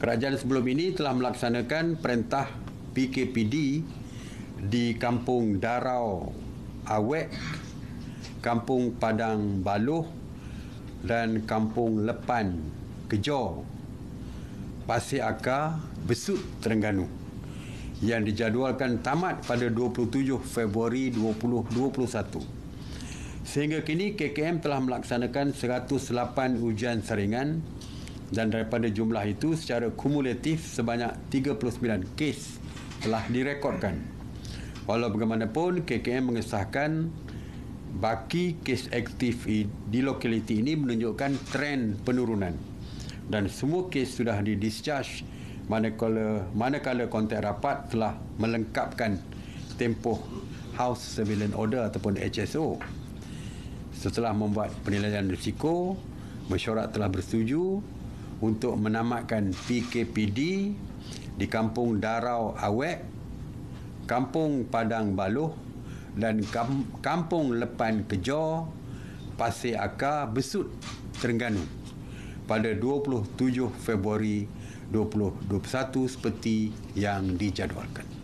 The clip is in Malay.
kerajaan sebelum ini telah melaksanakan perintah PKPD di Kampung Darau Awek, Kampung Padang Baluh dan Kampung Lepan Kejor, Pasir Akar, Besut Terengganu yang dijadualkan tamat pada 27 Februari 2021. Sehingga kini KKM telah melaksanakan 108 ujian saringan dan daripada jumlah itu secara kumulatif sebanyak 39 kes telah direkodkan. Walau bagaimanapun, KKM mengesahkan baki kes aktif di lokaliti ini menunjukkan trend penurunan dan semua kes sudah di-discharge manakala, manakala kontak rapat telah melengkapkan tempoh House Surveillance Order ataupun HSO. Setelah membuat penilaian risiko, mesyuarat telah bersetuju untuk menamatkan PKPD di Kampung Darau Awek, Kampung Padang Baluh dan Kampung Lepan Kejo, Pasir Akar, Besut, Terengganu pada 27 Februari 2021 seperti yang dijadualkan.